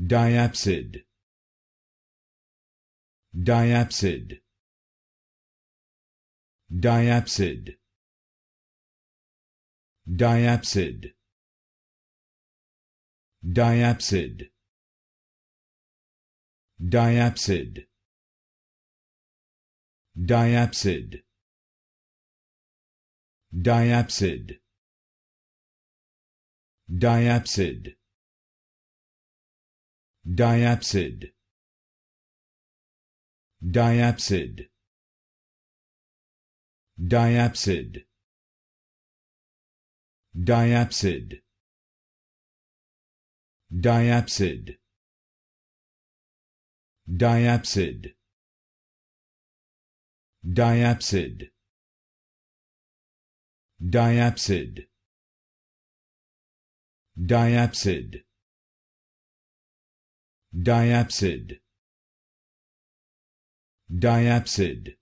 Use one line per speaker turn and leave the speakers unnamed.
diapsid diapsid diapsid diapsid diapsid diapsid diapsid diapsid diapsid diapsid diapsid diapsid diapsid diapsid diapsid diapsid diapsid diapsid diapsid diapsid